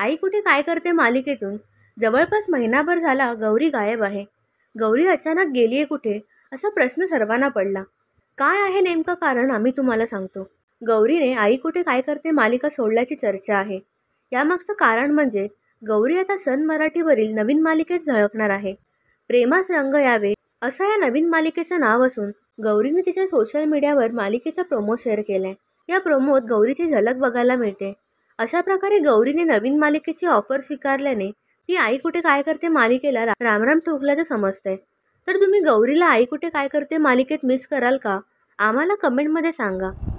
आई कुठे काय करते मालिकेतून जवळपास महिनाभर झाला गौरी गायब आहे गौरी अचानक गेलीये कुठे असा प्रश्न सर्वांना पडला काय आहे नेमकं कारण आम्ही तुम्हाला सांगतो गौरीने आई कुठे काय करते मालिका सोडल्याची चर्चा आहे यामागचं कारण म्हणजे गौरी आता सन मराठीवरील नवीन मालिकेत झळकणार आहे प्रेमास रंग यावे असं या नवीन मालिकेचं नाव असून गौरीने तिच्या सोशल मीडियावर मालिकेचा प्रोमो शेअर केलाय या प्रोमोत गौरीची झलक बघायला मिळते अशा प्रकारे गौरीने नवीन मालिकेची ऑफर स्वीकारल्याने ती आई कुठे काय करते मालिकेला रामराम ठोकल्याचं समजतंय तर तुम्ही गौरीला आई कुठे काय करते मालिकेत मिस कराल का आम्हाला कमेंटमध्ये सांगा